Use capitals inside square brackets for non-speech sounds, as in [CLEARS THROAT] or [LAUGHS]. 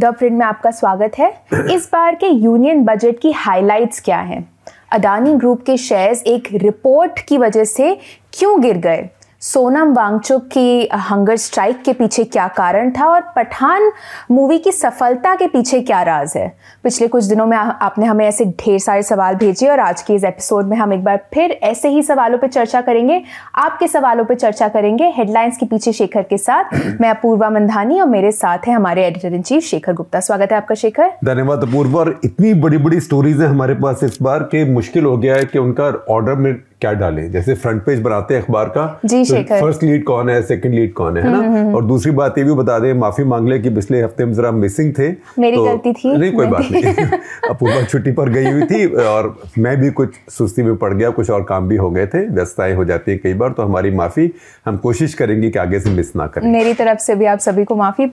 The print में आपका स्वागत है इस बार के यूनियन बजट की हाइलाइट्स क्या हैं अदानी ग्रुप के शेयर्स एक रिपोर्ट की वजह से क्यों गिर गए सोनम वांगचुक की हंगर स्ट्राइक के पीछे क्या कारण था और पठान मूवी की सफलता के पीछे क्या राज है पिछले कुछ दिनों में आ, आपने हमें ऐसे ढेर सारे सवाल भेजे और आज के इस एपिसोड में हम एक बार फिर ऐसे ही सवालों पर चर्चा करेंगे आपके सवालों पर चर्चा करेंगे हेडलाइंस के पीछे शेखर के साथ [CLEARS THROAT] मैं अपूर्वा मंधानी और मेरे साथ है हमारे editor in chief Shekhar Gupta स्वागत है आपका शेखर धन्यवाद अपूर्वा और इतनी बड़ी बड़ी स्टोरीज है हमारे पास इस बार के मुश्किल हो गया है कि उनका ऑर्डर में क्या डालें जैसे फ्रंट पेज बनाते हैं अखबार का जी तो फर्स्ट लीड कौन है सेकंड लीड कौन है है ना हम्म, हम्म, हम्म। और दूसरी बात ये भी बता दें माफी मांग लें कि पिछले हफ्ते हम जरा मिसिंग थे मेरी तो, गलती थी नहीं कोई बात नहीं [LAUGHS] अपूर्वा छुट्टी पर गई हुई थी और मैं भी कुछ सुस्ती में पड़ गया कुछ और काम भी हो गए थे व्यस्तताएं हो जाती है कई बार तो हमारी माफी हम कोशिश करेंगे कि आगे से मिस ना करें मेरी तरफ से भी आप सभी को माफी